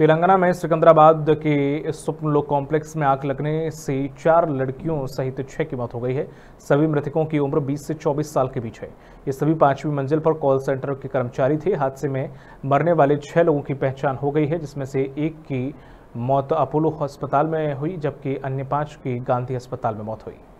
तेलंगाना में सिकंदराबाद के लोक कॉम्प्लेक्स में आग लगने से चार लड़कियों सहित छह की मौत हो गई है सभी मृतकों की उम्र 20 से 24 साल के बीच है ये सभी पांचवी मंजिल पर कॉल सेंटर के कर्मचारी थे हादसे में मरने वाले छह लोगों की पहचान हो गई है जिसमें से एक की मौत अपोलो अस्पताल में हुई जबकि अन्य पांच की गांधी अस्पताल में मौत हुई